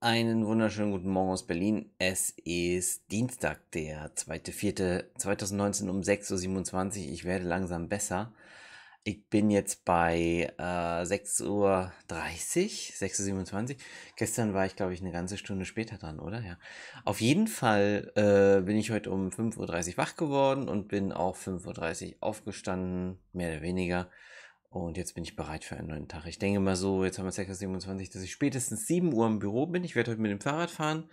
Einen wunderschönen guten Morgen aus Berlin. Es ist Dienstag, der 2.4.2019 um 6.27 Uhr. Ich werde langsam besser. Ich bin jetzt bei äh, 6.30 Uhr, 6.27 Uhr. Gestern war ich, glaube ich, eine ganze Stunde später dran, oder? Ja. Auf jeden Fall äh, bin ich heute um 5.30 Uhr wach geworden und bin auch 5.30 Uhr aufgestanden, mehr oder weniger. Und jetzt bin ich bereit für einen neuen Tag. Ich denke mal so, jetzt haben wir 6.27 dass ich spätestens 7 Uhr im Büro bin. Ich werde heute mit dem Fahrrad fahren.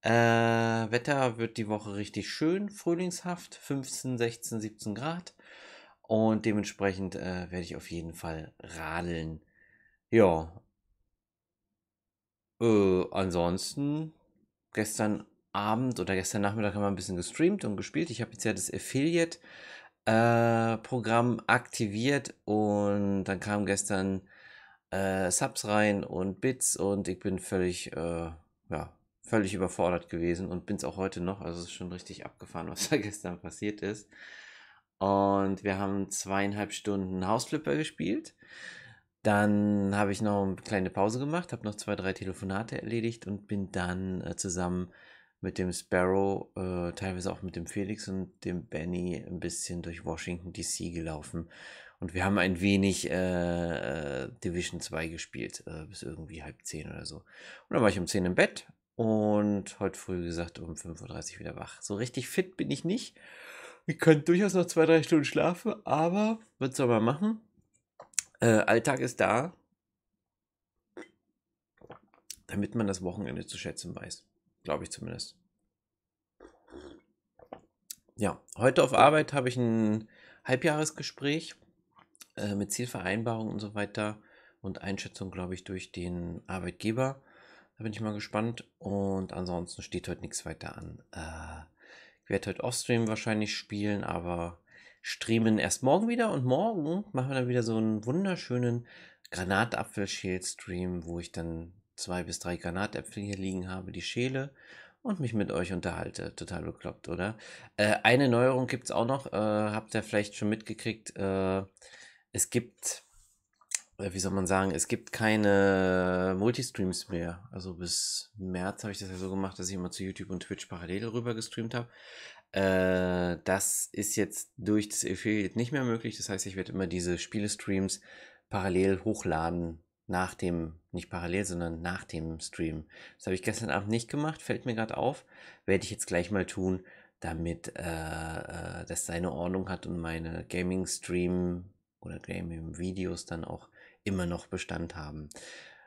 Äh, Wetter wird die Woche richtig schön, frühlingshaft, 15, 16, 17 Grad. Und dementsprechend äh, werde ich auf jeden Fall radeln. Ja. Äh, ansonsten, gestern Abend oder gestern Nachmittag haben wir ein bisschen gestreamt und gespielt. Ich habe jetzt ja das Affiliate äh, Programm aktiviert und dann kamen gestern äh, Subs rein und Bits und ich bin völlig, äh, ja, völlig überfordert gewesen und bin es auch heute noch. Also es ist schon richtig abgefahren, was da gestern passiert ist. Und wir haben zweieinhalb Stunden Hausflipper gespielt. Dann habe ich noch eine kleine Pause gemacht, habe noch zwei, drei Telefonate erledigt und bin dann äh, zusammen mit dem Sparrow, äh, teilweise auch mit dem Felix und dem Benny ein bisschen durch Washington DC gelaufen. Und wir haben ein wenig äh, äh Division 2 gespielt, äh, bis irgendwie halb zehn oder so. Und dann war ich um zehn im Bett und heute früh gesagt um 5.30 Uhr wieder wach. So richtig fit bin ich nicht. Ich könnte durchaus noch zwei, drei Stunden schlafen, aber wird soll man machen. Äh, Alltag ist da, damit man das Wochenende zu schätzen weiß. Glaube ich zumindest. Ja, heute auf Arbeit habe ich ein Halbjahresgespräch äh, mit Zielvereinbarung und so weiter und Einschätzung, glaube ich, durch den Arbeitgeber. Da bin ich mal gespannt. Und ansonsten steht heute nichts weiter an. Äh, ich werde heute Offstream wahrscheinlich spielen, aber streamen erst morgen wieder. Und morgen machen wir dann wieder so einen wunderschönen Granatapfel-Shield-Stream, wo ich dann zwei bis drei Granatäpfel hier liegen habe, die Schäle und mich mit euch unterhalte. Total bekloppt, oder? Äh, eine Neuerung gibt es auch noch, äh, habt ihr vielleicht schon mitgekriegt. Äh, es gibt, äh, wie soll man sagen, es gibt keine Multistreams mehr. Also bis März habe ich das ja so gemacht, dass ich immer zu YouTube und Twitch parallel rüber gestreamt habe. Äh, das ist jetzt durch das Affiliate nicht mehr möglich. Das heißt, ich werde immer diese Spielestreams parallel hochladen nach dem, nicht parallel, sondern nach dem Stream. Das habe ich gestern Abend nicht gemacht, fällt mir gerade auf. Werde ich jetzt gleich mal tun, damit äh, äh, das seine Ordnung hat und meine Gaming-Stream oder Gaming-Videos dann auch immer noch Bestand haben.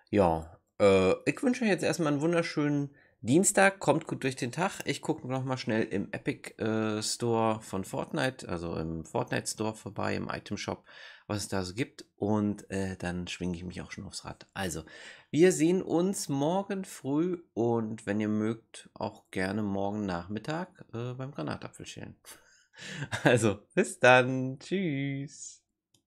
Ja, äh, ich wünsche euch jetzt erstmal einen wunderschönen Dienstag kommt gut durch den Tag. Ich gucke nochmal schnell im Epic äh, Store von Fortnite, also im Fortnite Store vorbei, im Item Shop, was es da so gibt. Und äh, dann schwinge ich mich auch schon aufs Rad. Also, wir sehen uns morgen früh und wenn ihr mögt, auch gerne morgen Nachmittag äh, beim Granatapfelschälen. Also, bis dann. Tschüss.